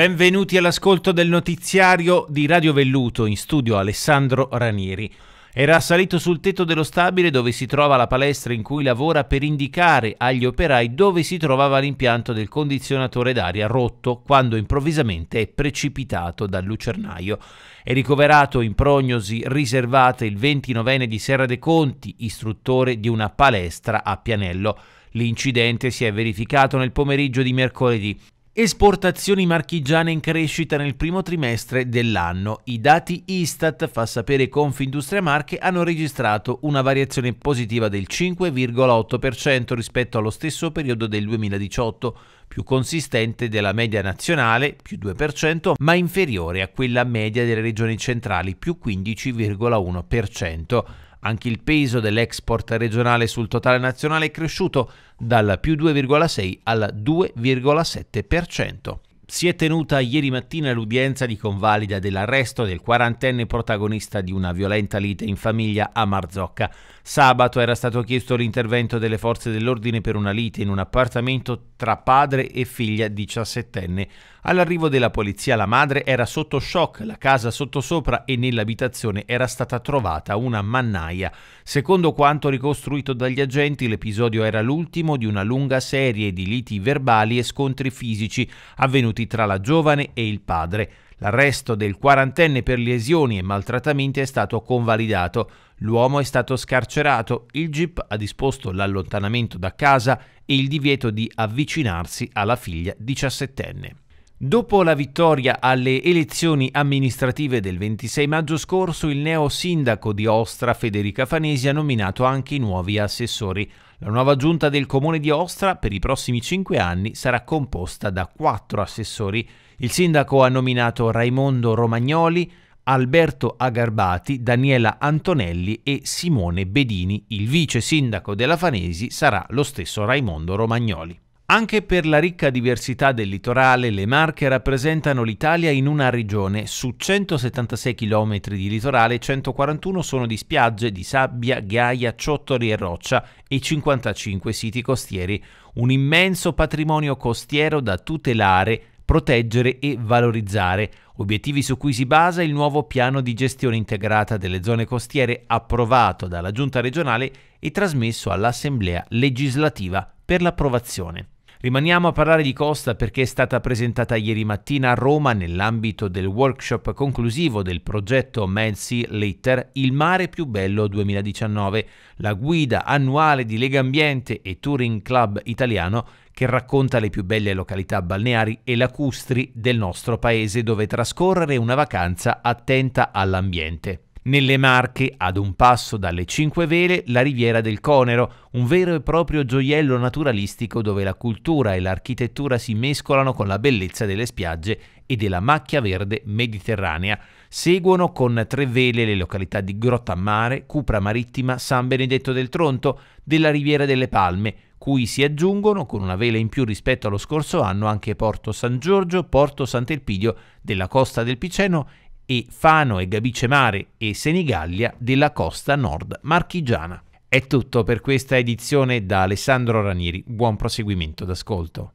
Benvenuti all'ascolto del notiziario di Radio Velluto, in studio Alessandro Ranieri. Era salito sul tetto dello stabile dove si trova la palestra in cui lavora per indicare agli operai dove si trovava l'impianto del condizionatore d'aria rotto quando improvvisamente è precipitato dal lucernaio. È ricoverato in prognosi riservate il 29enne di Serra De Conti, istruttore di una palestra a Pianello. L'incidente si è verificato nel pomeriggio di mercoledì. Esportazioni marchigiane in crescita nel primo trimestre dell'anno. I dati Istat, fa sapere Confindustria Marche, hanno registrato una variazione positiva del 5,8% rispetto allo stesso periodo del 2018, più consistente della media nazionale, più 2%, ma inferiore a quella media delle regioni centrali, più 15,1%. Anche il peso dell'export regionale sul totale nazionale è cresciuto dal più 2,6 al 2,7%. Si è tenuta ieri mattina l'udienza di convalida dell'arresto del quarantenne protagonista di una violenta lite in famiglia a Marzocca. Sabato era stato chiesto l'intervento delle forze dell'ordine per una lite in un appartamento tra padre e figlia diciassettenne. All'arrivo della polizia la madre era sotto shock, la casa sottosopra e nell'abitazione era stata trovata una mannaia. Secondo quanto ricostruito dagli agenti, l'episodio era l'ultimo di una lunga serie di liti verbali e scontri fisici avvenuti avvenuti tra la giovane e il padre. L'arresto del quarantenne per lesioni e maltrattamenti è stato convalidato. L'uomo è stato scarcerato, il GIP ha disposto l'allontanamento da casa e il divieto di avvicinarsi alla figlia diciassettenne. Dopo la vittoria alle elezioni amministrative del 26 maggio scorso, il neo sindaco di Ostra, Federica Fanesi, ha nominato anche i nuovi assessori. La nuova giunta del comune di Ostra per i prossimi cinque anni sarà composta da quattro assessori. Il sindaco ha nominato Raimondo Romagnoli, Alberto Agarbati, Daniela Antonelli e Simone Bedini. Il vice sindaco della Fanesi sarà lo stesso Raimondo Romagnoli. Anche per la ricca diversità del litorale, le Marche rappresentano l'Italia in una regione. Su 176 km di litorale, 141 sono di spiagge di sabbia, ghiaia, ciottoli e roccia e 55 siti costieri. Un immenso patrimonio costiero da tutelare, proteggere e valorizzare, obiettivi su cui si basa il nuovo piano di gestione integrata delle zone costiere approvato dalla Giunta regionale e trasmesso all'Assemblea legislativa per l'approvazione. Rimaniamo a parlare di Costa perché è stata presentata ieri mattina a Roma nell'ambito del workshop conclusivo del progetto Mad Sea Litter Il mare più bello 2019, la guida annuale di Lega Ambiente e Touring Club italiano che racconta le più belle località balneari e lacustri del nostro paese dove trascorrere una vacanza attenta all'ambiente. Nelle Marche, ad un passo dalle Cinque Vele, la Riviera del Conero, un vero e proprio gioiello naturalistico dove la cultura e l'architettura si mescolano con la bellezza delle spiagge e della macchia verde mediterranea. Seguono con tre vele le località di Grottamare, Cupra Marittima, San Benedetto del Tronto, della Riviera delle Palme, cui si aggiungono con una vela in più rispetto allo scorso anno anche Porto San Giorgio, Porto Sant'Elpidio della Costa del Piceno e Fano e Gabice Mare e Senigallia della costa nord marchigiana. È tutto per questa edizione da Alessandro Ranieri. Buon proseguimento d'ascolto.